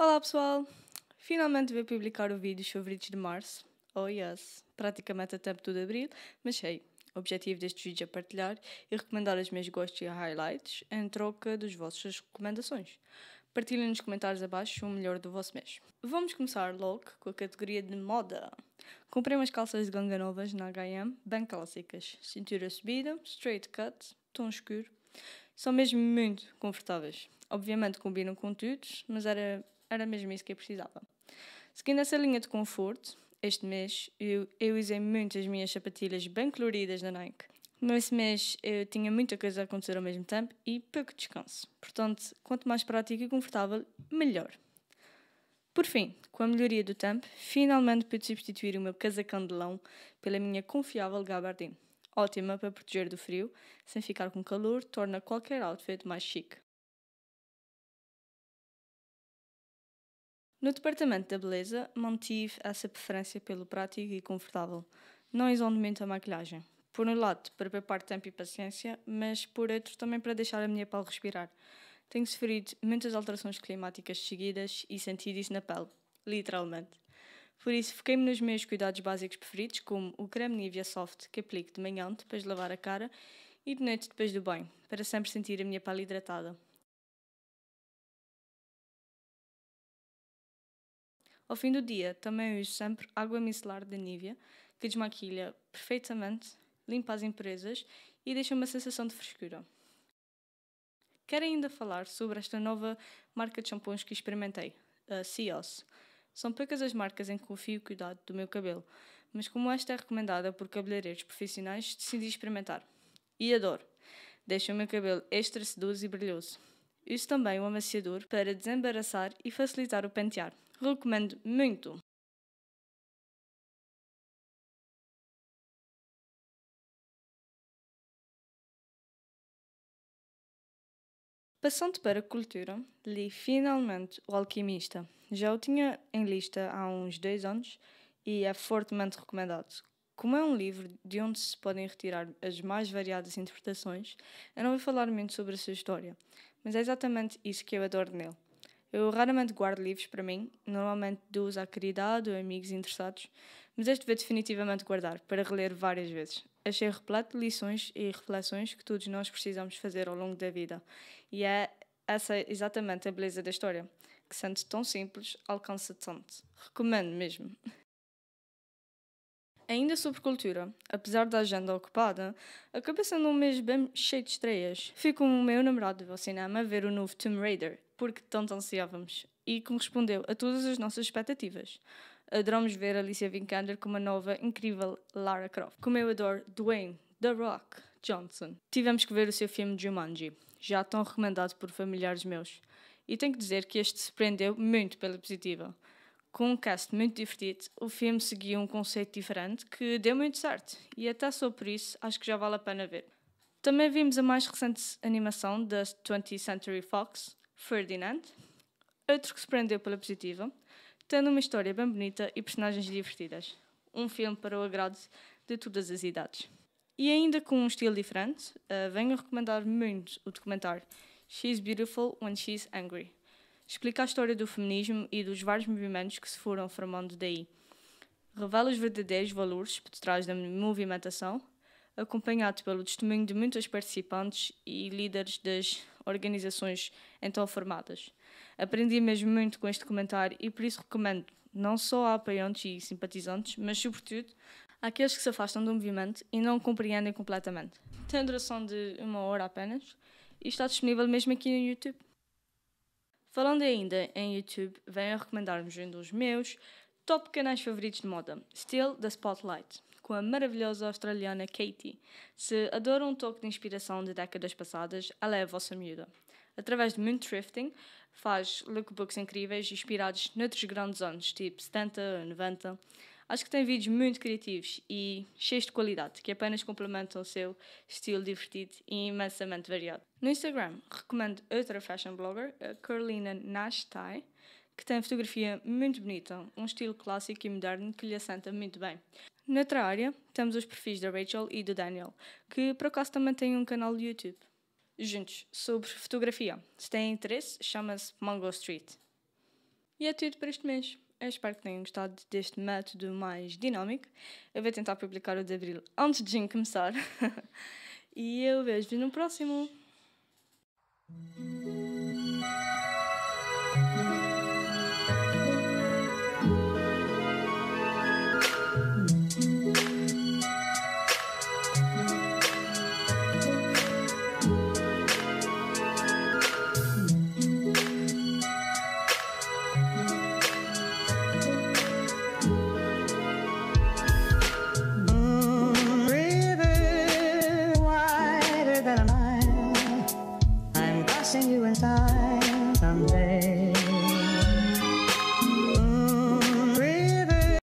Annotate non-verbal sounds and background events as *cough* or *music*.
Olá pessoal! Finalmente vou publicar o vídeo favoritos de março. Oh yes! Praticamente a tempo de abril, mas sei. o objetivo deste vídeo é partilhar e recomendar os meus gostos e highlights em troca dos vossos recomendações. Partilhem nos comentários abaixo o melhor do vosso mês. Vamos começar logo com a categoria de moda. Comprei umas calças de ganga novas na H&M, bem clássicas. Cintura subida, straight cut, tom escuro. São mesmo muito confortáveis. Obviamente combinam com tudo, mas era era mesmo isso que eu precisava. Seguindo essa linha de conforto, este mês eu, eu usei muito as minhas sapatilhas bem coloridas da Nike. Nesse mês eu tinha muita coisa a acontecer ao mesmo tempo e pouco descanso. Portanto, quanto mais prático e confortável, melhor. Por fim, com a melhoria do tempo, finalmente pude substituir o meu casacão de lã pela minha confiável gabardine. Ótima para proteger do frio, sem ficar com calor, torna qualquer outfit mais chique. No departamento da beleza, mantive essa preferência pelo prático e confortável, não isolamento a maquilhagem. Por um lado, para preparar tempo e paciência, mas por outro, também para deixar a minha pele respirar. Tenho sofrido muitas alterações climáticas seguidas e sentido isso na pele, literalmente. Por isso, foquei-me nos meus cuidados básicos preferidos, como o creme Nivea Soft que aplico de manhã depois de lavar a cara e de noite depois do banho, para sempre sentir a minha pele hidratada. Ao fim do dia, também uso sempre água micelar da Nivea, que desmaquilha perfeitamente, limpa as impurezas e deixa uma sensação de frescura. Quero ainda falar sobre esta nova marca de shampoos que experimentei, a Cios. São poucas as marcas em que confio o cuidado do meu cabelo, mas como esta é recomendada por cabeleireiros profissionais, decidi experimentar. E adoro! Deixa o meu cabelo extra sedoso e brilhoso. Uso também o um amaciador para desembaraçar e facilitar o pentear. Recomendo muito. Passando para a cultura, li finalmente O Alquimista. Já o tinha em lista há uns dois anos e é fortemente recomendado. Como é um livro de onde se podem retirar as mais variadas interpretações, eu não vou falar muito sobre a sua história, mas é exatamente isso que eu adoro nele. Eu raramente guardo livros para mim, normalmente dou-os à caridade ou amigos interessados, mas este vou definitivamente guardar para reler várias vezes. Achei repleto de lições e reflexões que todos nós precisamos fazer ao longo da vida, e é essa exatamente a beleza da história, que sendo tão simples, alcança tanto. Recomendo mesmo. Ainda sobre cultura, apesar da agenda ocupada, acaba sendo um mês é bem cheio de estreias. fico com o meu namorado ao cinema a ver o novo Tomb Raider, porque tanto ansiávamos e correspondeu a todas as nossas expectativas. Adoramos ver Alicia Vikander como a nova, incrível Lara Croft. Como eu adoro Dwayne The Rock Johnson. Tivemos que ver o seu filme Jumanji, já tão recomendado por familiares meus. E tenho que dizer que este se prendeu muito pela positiva. Com um cast muito divertido, o filme seguia um conceito diferente que deu muito certo, e até só por isso acho que já vale a pena ver. Também vimos a mais recente animação da 20th Century Fox, Ferdinand, outro que se prendeu pela positiva, tendo uma história bem bonita e personagens divertidas. Um filme para o agrado de todas as idades. E ainda com um estilo diferente, uh, venho recomendar muito o documentário She's Beautiful When She's Angry. Explica a história do feminismo e dos vários movimentos que se foram formando daí. Revela os verdadeiros valores por detrás da movimentação, acompanhado pelo testemunho de muitos participantes e líderes das organizações então formadas. Aprendi mesmo muito com este comentário e por isso recomendo não só a apoiantes e simpatizantes, mas sobretudo àqueles que se afastam do movimento e não o compreendem completamente. Tem duração de uma hora apenas e está disponível mesmo aqui no YouTube. Falando ainda em YouTube, venho a recomendar-vos um dos meus top canais favoritos de moda, Still da Spotlight, com a maravilhosa australiana Katie. Se adoram um toque de inspiração de décadas passadas, ela é a vossa miúda através de muito thrifting, faz lookbooks incríveis inspirados noutros grandes anos, tipo 70, 90. Acho que tem vídeos muito criativos e cheios de qualidade, que apenas complementam o seu estilo divertido e imensamente variado. No Instagram, recomendo outra fashion blogger, a Carolina Nashtai, que tem fotografia muito bonita, um estilo clássico e moderno que lhe assenta muito bem. Noutra área, temos os perfis da Rachel e do Daniel, que por acaso também têm um canal do YouTube. Juntos, sobre fotografia. Se tem interesse, chama-se Mango Street. E é tudo para este mês. Eu espero que tenham gostado deste método mais dinâmico. Eu vou tentar publicar o de abril antes de Jim começar. *laughs* e eu vejo-vos no próximo.